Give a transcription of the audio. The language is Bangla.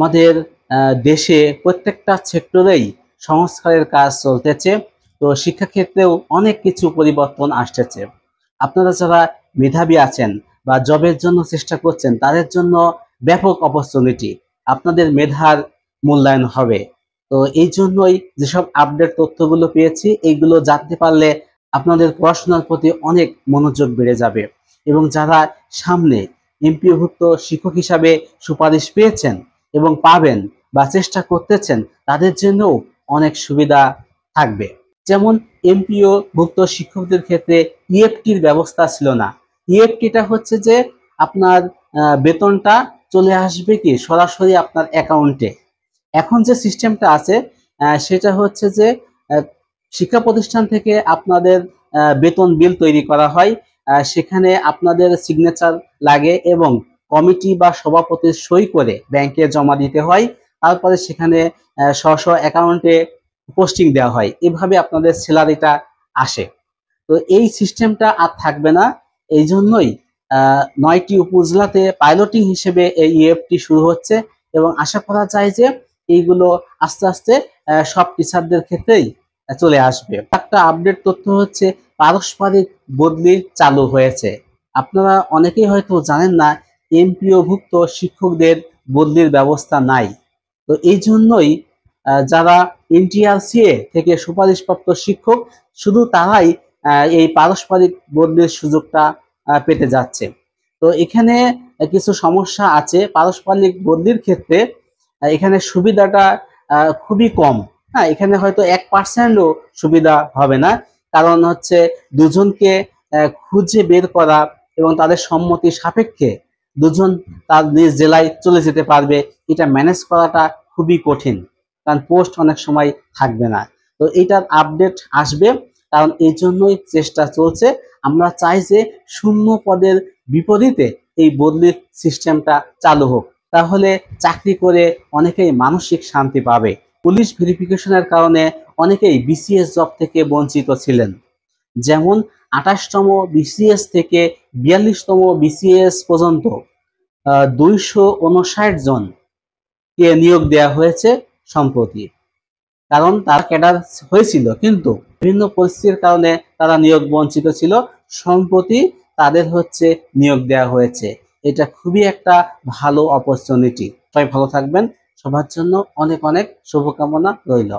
আমাদের দেশে প্রত্যেকটা সেক্টরেই সংস্কারের কাজ চলতেছে তো শিক্ষাক্ষেত্রেও অনেক কিছু পরিবর্তন আসতেছে আপনারা যারা মেধাবী আছেন বা জবের জন্য চেষ্টা করছেন তাদের জন্য ব্যাপক অপরচুনিটি আপনাদের মেধার মূল্যায়ন হবে তো এই জন্যই যেসব আপডেট তথ্যগুলো পেয়েছি এইগুলো জানতে পারলে আপনাদের পড়াশোনার প্রতি অনেক মনোযোগ বেড়ে যাবে এবং যারা সামনে এমপিভুক্ত শিক্ষক হিসাবে সুপারিশ পেয়েছেন এবং পাবেন বা চেষ্টা করতেছেন তাদের জন্য অনেক সুবিধা থাকবে যেমন এমপিও ভুক্ত শিক্ষকদের ক্ষেত্রে ইএফটির e ব্যবস্থা ছিল না ইএফটিটা e হচ্ছে যে আপনার বেতনটা চলে আসবে কি সরাসরি আপনার অ্যাকাউন্টে এখন যে সিস্টেমটা আছে সেটা হচ্ছে যে শিক্ষা প্রতিষ্ঠান থেকে আপনাদের বেতন বিল তৈরি করা হয় সেখানে আপনাদের সিগনেচার লাগে এবং কমিটি বা সভাপতির সই করে ব্যাংকে জমা দিতে হয় তারপরে সেখানে স্ব স্ব অ্যাকাউন্টে পোস্টিং দেওয়া হয় এভাবে আপনাদের স্যালারিটা আসে তো এই সিস্টেমটা আর থাকবে না এই জন্যই নয়টি উপজেলাতে পাইলটিং হিসেবে এই ইএফটি শুরু হচ্ছে এবং আশা করা যায় যে এইগুলো আস্তে আস্তে সব টিচারদের ক্ষেত্রেই চলে আসবে একটা আপডেট তথ্য হচ্ছে পারস্পরিক বদলি চালু হয়েছে আপনারা অনেকেই হয়তো জানেন না এমপিওভুক্ত শিক্ষকদের বদলির ব্যবস্থা নাই তো এই জন্যই যারা এনটিআরসিএ থেকে সুপারিশপ্রাপ্ত শিক্ষক শুধু তারাই এই পারস্পরিক বদলির সুযোগটা পেতে যাচ্ছে তো এখানে কিছু সমস্যা আছে পারস্পরিক বদলির ক্ষেত্রে এখানে সুবিধাটা খুবই কম হ্যাঁ এখানে হয়তো এক পার্সেন্টও সুবিধা হবে না কারণ হচ্ছে দুজনকে খুঁজে বের করা এবং তাদের সম্মতি সাপেক্ষে দুজন তার নিজ জেলায় চলে যেতে পারবে এটা ম্যানেজ করাটা খুবই কঠিন কারণ পোস্ট অনেক সময় থাকবে না তো এটার আপডেট আসবে কারণ এই জন্যই চেষ্টা চলছে আমরা চাই যে শূন্য পদের বিপরীতে এই বদলির সিস্টেমটা চালু হোক তাহলে চাকরি করে অনেকেই মানসিক শান্তি পাবে পুলিশ ভেরিফিকেশনের কারণে অনেকেই বিসিএস জব থেকে বঞ্চিত ছিলেন যেমন আঠাশতম বিসিএস থেকে বিয়াল্লিশতম বিসিএস পর্যন্ত দুইশো উনষাট কে নিয়োগ দেয়া হয়েছে সম্প্রতি কারণ তার ক্যাডার হয়েছিল কিন্তু বিভিন্ন পরিস্থিতির কারণে তারা নিয়োগ বঞ্চিত ছিল সম্প্রতি তাদের হচ্ছে নিয়োগ দেয়া হয়েছে এটা খুবই একটা ভালো অপরচুনিটি সবাই ভালো থাকবেন সবার জন্য অনেক অনেক শুভকামনা রইল